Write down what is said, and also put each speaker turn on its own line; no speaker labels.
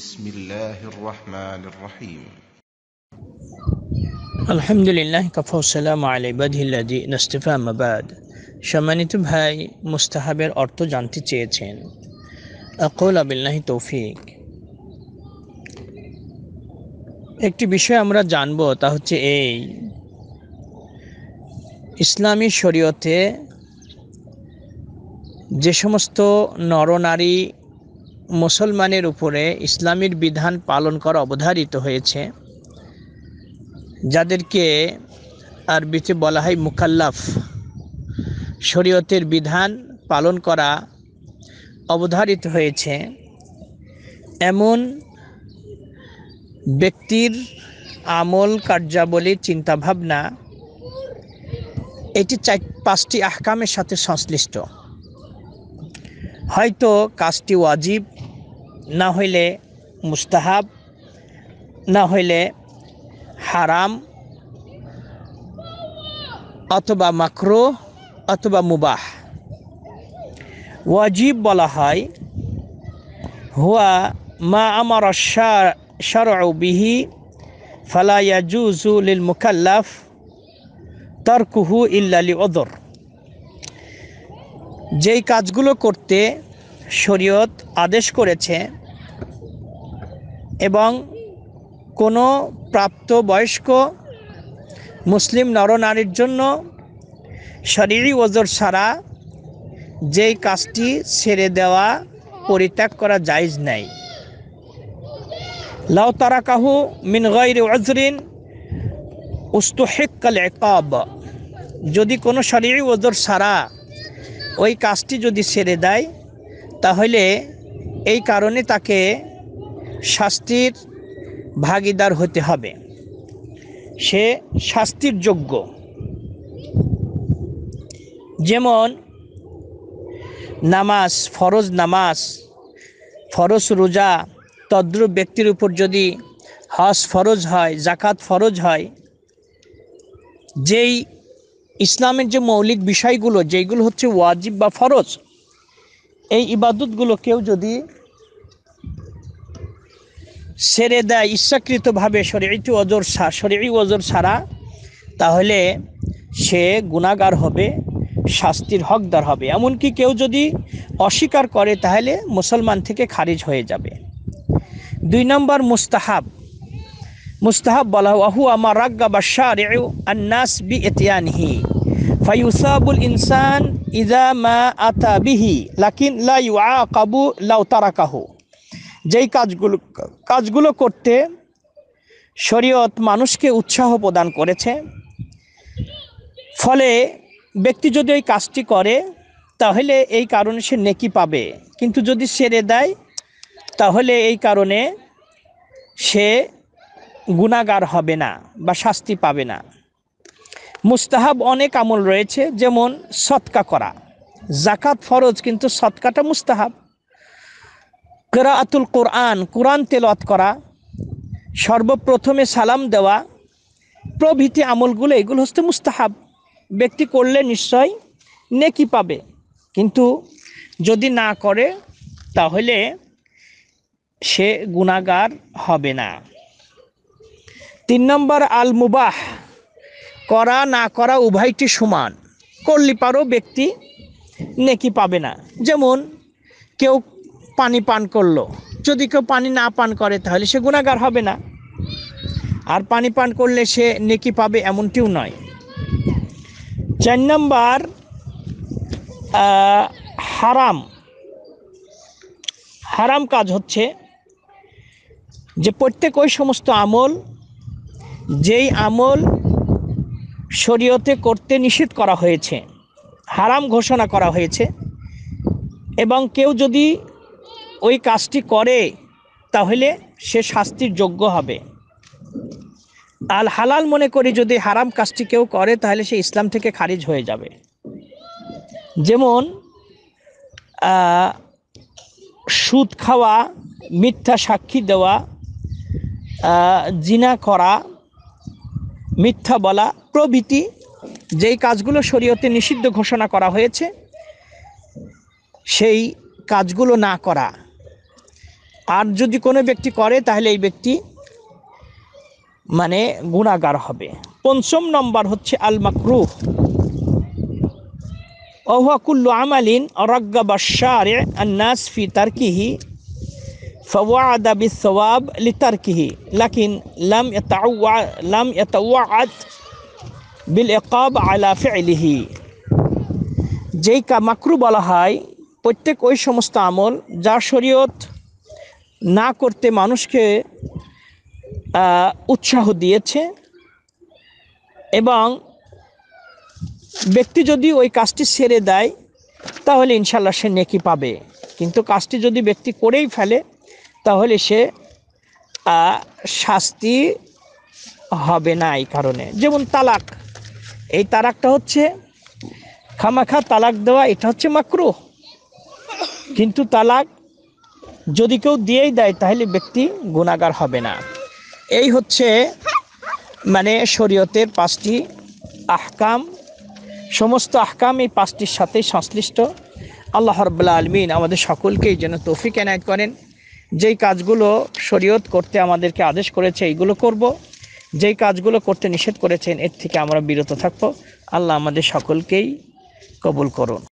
بسم الله الرحمن الرحيم الحمد لله كفى السلام على عباده সম্মানিত ভাই মুস্তাহাবের অর্থ জানতে চেয়েছেন আকুল আবিল্লাহি তৌফিক একটি বিষয় আমরা জানব তা হচ্ছে এই ইসলামী শরীয়তে যে সমস্ত নরনারী মুসলমানের উপরে ইসলামের বিধান পালন করা অবধারিত হয়েছে যাদেরকে আরবিতে বলা হয় মুকাল্লাফ শরীয়তের বিধান পালন করা অবধারিত হয়েছে এমন ব্যক্তির আমল কার্যাবলী চিন্তাভাবনা এটি চার পাঁচটি আহকামের সাথে সংশ্লিষ্ট হয়তো কাজটি ওয়াজিব না হইলে মুস্তাহাব না হইলে হারাম অথবা মাকরো অথবা মুবাহ ওয়াজিব বলা হয় হুয়া মা আমার বিহি জু লিল মুকাল্লাফ তরকুহু ইল্লালি ওদর যেই কাজগুলো করতে শরীয়ত আদেশ করেছে এবং কোনো প্রাপ্তবয়স্ক মুসলিম নরনারীর জন্য শারীরিক ওজোর ছাড়া যেই কাজটি ছেড়ে দেওয়া পরিত্যাগ করা জায়জ নাই লাউ তারা কাহু মিন গৈর ওজরিন উস্তুহেকাল একাব যদি কোনো শারীরিক ওজোর ছাড়া ওই কাজটি যদি ছেড়ে দেয় তাহলে এই কারণে তাকে শাস্তির ভাগিদার হতে হবে সে শাস্তির যোগ্য যেমন নামাজ ফরজ নামাজ ফরজ রোজা তদ্রুপ ব্যক্তির উপর যদি হস ফরজ হয় জাকাত ফরজ হয় যেই ইসলামের যে মৌলিক বিষয়গুলো যেগুলো হচ্ছে ওয়াজিব বা ফরজ এই ইবাদতগুলো কেউ যদি সেরে দেয় ইচ্ছাকৃতভাবে শরীরটি অজর শরীরই অজর ছাড়া তাহলে সে গুণাগার হবে শাস্তির হকদার হবে এমনকি কেউ যদি অস্বীকার করে তাহলে মুসলমান থেকে খারিজ হয়ে যাবে দুই নম্বর মুস্তাহাব মুস্তাহাব বলা আহু আমার রাগ্গা বা শারেউ আন্নাস বি এতিয়ানহি ফাইউসাবুল ইনসান ইজা মা আতা বিহি লাকিন লাই ইউ আ কাবু লাউ তারাকাহু যেই কাজগুলো কাজগুলো করতে শরীয়ত মানুষকে উৎসাহ প্রদান করেছে ফলে ব্যক্তি যদি ওই কাজটি করে তাহলে এই কারণে সে নেকি পাবে কিন্তু যদি সেরে দেয় তাহলে এই কারণে সে গুণাগার হবে না বা শাস্তি পাবে না মুস্তাহাব অনেক আমল রয়েছে যেমন সৎকা করা জাকাত ফরজ কিন্তু সৎকাটা মুস্তাহাব আতুল কোরআন কোরআন তেলত করা সর্বপ্রথমে সালাম দেওয়া প্রভৃতি আমলগুলো এগুলো হচ্ছে মুস্তাহাব ব্যক্তি করলে নিশ্চয় নেকি পাবে কিন্তু যদি না করে তাহলে সে গুণাগার হবে না তিন নম্বর আল মুবাহ করা না করা উভয়টি সমান করলি পারো ব্যক্তি নেকি পাবে না যেমন কেউ পানি পান করলো যদি কেউ পানি না পান করে তাহলে সে গুণাগার হবে না আর পানি পান করলে সে নেকি পাবে এমনটিও নয় চার নম্বর হারাম হারাম কাজ হচ্ছে যে প্রত্যেক ওই সমস্ত আমল যেই আমল শরীয়তে করতে নিষেধ করা হয়েছে হারাম ঘোষণা করা হয়েছে এবং কেউ যদি ওই কাজটি করে তাহলে সে শাস্তির যোগ্য হবে আল হালাল মনে করি যদি হারাম কাজটি কেউ করে তাহলে সে ইসলাম থেকে খারিজ হয়ে যাবে যেমন সুদ খাওয়া মিথ্যা সাক্ষী দেওয়া জিনা করা মিথ্যা বলা প্রভৃতি যেই কাজগুলো শরীয়তে নিষিদ্ধ ঘোষণা করা হয়েছে সেই কাজগুলো না করা আর যদি কোনো ব্যক্তি করে তাহলে এই ব্যক্তি মানে গুণাগার হবে পঞ্চম নম্বর হচ্ছে আল মাকরুহ ওহাকুল্লু আমালিন অরগ্গা বাশারে আন্নাস ফি তার্কিহি فوعد লাকিন লাম لكن লাম يتوعد আত বিল একব আলাফে আলিহি যেই কা মাকরু বলা হয় প্রত্যেক ওই সমস্ত আমল যা শরীয়ত না করতে মানুষকে উৎসাহ দিয়েছে এবং ব্যক্তি যদি ওই কাজটি সেরে দেয় তাহলে ইনশাল্লাহ সে নেকি পাবে কিন্তু কাজটি যদি ব্যক্তি করেই ফেলে তাহলে সে শাস্তি হবে না এই কারণে যেমন তালাক এই তালাকটা হচ্ছে খামাখা তালাক দেওয়া এটা হচ্ছে মাকরু কিন্তু তালাক যদি কেউ দিয়েই দেয় তাহলে ব্যক্তি গুণাগার হবে না এই হচ্ছে মানে শরীয়তের পাঁচটি আহকাম সমস্ত আহকাম এই পাঁচটির সাথে সংশ্লিষ্ট আল্লাহ রবাল্লা আলমিন আমাদের সকলকেই যেন তৌফিক এনায়ত করেন যেই কাজগুলো শরীয়ত করতে আমাদেরকে আদেশ করেছে এইগুলো করব। যেই কাজগুলো করতে নিষেধ করেছেন এর থেকে আমরা বিরত থাকব আল্লাহ আমাদের সকলকেই কবুল করুন